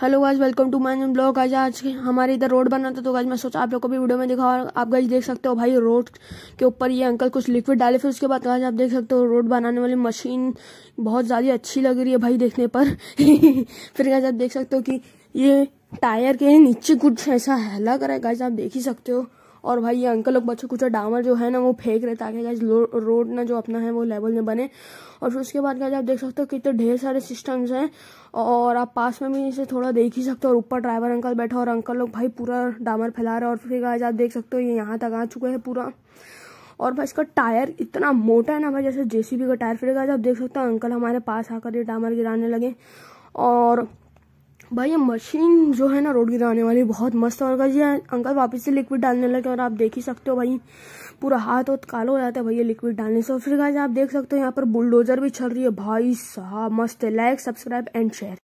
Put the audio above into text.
hello guys welcome to mine blog आज आज हमारे इधर रोड बना था तो गाइज मैं सोचा आप लोग को भी वीडियो में दिखा आप गाइज देख सकते हो भाई रोड के ऊपर ये अंकल कुछ लिक्विड डाले फिर उसके बाद गाइज आप देख सकते हो रोड बनाने वाली मशीन बहुत ज़्यादा अच्छी लग रही है भाई देखने पर फिर गाइज आप देख सकते हो कि ये टायर के नीचे कुछ ऐसा लग रहा है गाइज आप देख ही सकते हो और भाई ये अंकल लोग बच्चों कुछ डामर जो है ना वो फेंक रहे ताकि गाइज रोड ना जो अपना है वो लेवल में बने और फिर उसके बाद गाइज आप देख सकते हो कितने ढेर सारे सिस्टम्स हैं और आप पास में भी इसे थोड़ा देख ही सकते हो और ऊपर ड्राइवर अंकल बैठा और अंकल लोग भाई पूरा डामर फैला रहे और फिर गाइज आप देख सकते हो ये यहाँ तक आ चुके हैं पूरा और भाई इसका टायर इतना मोटा है ना भाई जैसे जेसीबी का टायर फिर गाइज आप देख सकते हो अंकल हमारे पास आकर ये डामर गिराने लगे और भाई ये मशीन जो है ना रोड गिराने वाली बहुत मस्त है और जी अंकल वापस से लिक्विड डालने लगे और आप देख ही सकते हो भाई पूरा हाथ और काला हो जाता है भाई ये लिक्विड डालने से और फिर आप देख सकते हो यहाँ पर बुलडोजर भी चल रही है भाई साहब मस्त है लाइक सब्सक्राइब एंड शेयर